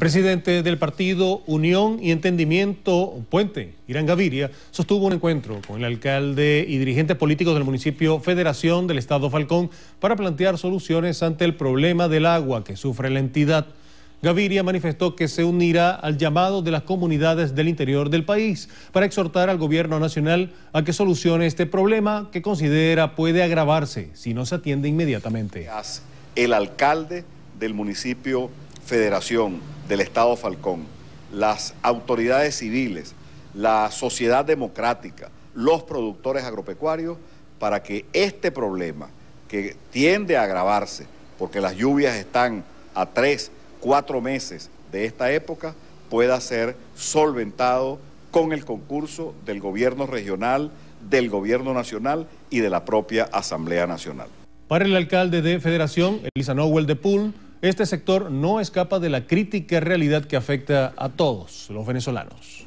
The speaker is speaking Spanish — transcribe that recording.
presidente del partido Unión y Entendimiento Puente, Irán Gaviria, sostuvo un encuentro con el alcalde y dirigentes políticos del municipio Federación del Estado Falcón para plantear soluciones ante el problema del agua que sufre la entidad. Gaviria manifestó que se unirá al llamado de las comunidades del interior del país para exhortar al gobierno nacional a que solucione este problema que considera puede agravarse si no se atiende inmediatamente. El alcalde del municipio Federación del Estado Falcón, las autoridades civiles, la sociedad democrática, los productores agropecuarios, para que este problema que tiende a agravarse, porque las lluvias están a tres, cuatro meses de esta época, pueda ser solventado con el concurso del gobierno regional, del gobierno nacional y de la propia Asamblea Nacional. Para el alcalde de Federación, Elisa Nowell de Pool, este sector no escapa de la crítica realidad que afecta a todos los venezolanos.